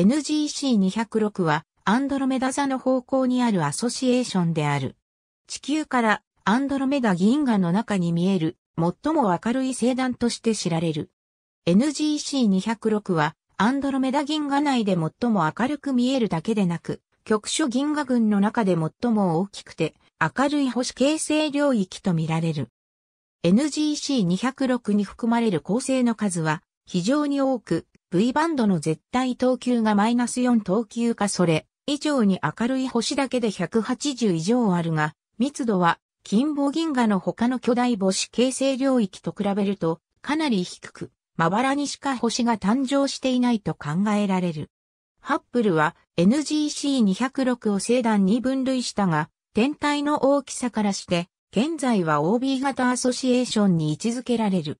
NGC206 はアンドロメダ座の方向にあるアソシエーションである。地球からアンドロメダ銀河の中に見える最も明るい星団として知られる。NGC206 はアンドロメダ銀河内で最も明るく見えるだけでなく、局所銀河群の中で最も大きくて明るい星形成領域と見られる。NGC206 に含まれる構成の数は非常に多く、V バンドの絶対等級がマイナス4等級かそれ以上に明るい星だけで180以上あるが、密度は金棒銀河の他の巨大星形成領域と比べるとかなり低く、まばらにしか星が誕生していないと考えられる。ハッブルは NGC206 を星団に分類したが、天体の大きさからして、現在は OB 型アソシエーションに位置づけられる。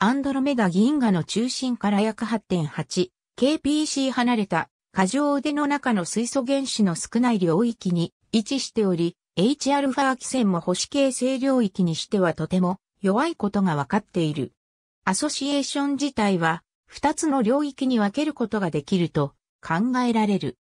アンドロメダ銀河の中心から約 8.8kpc 離れた過剰腕の中の水素原子の少ない領域に位置しており、Hα 基線も保守形成領域にしてはとても弱いことが分かっている。アソシエーション自体は2つの領域に分けることができると考えられる。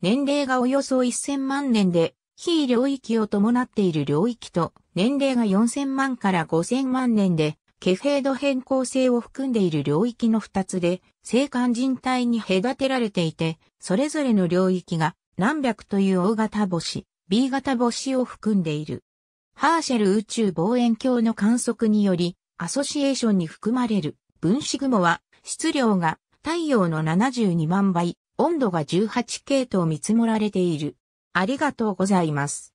年齢がおよそ1000万年で非領域を伴っている領域と年齢が4000万から5000万年でケフェード変更性を含んでいる領域の2つで、性感人体に隔てられていて、それぞれの領域が何百という O 型星、B 型星を含んでいる。ハーシェル宇宙望遠鏡の観測により、アソシエーションに含まれる分子雲は、質量が太陽の72万倍、温度が18系統見積もられている。ありがとうございます。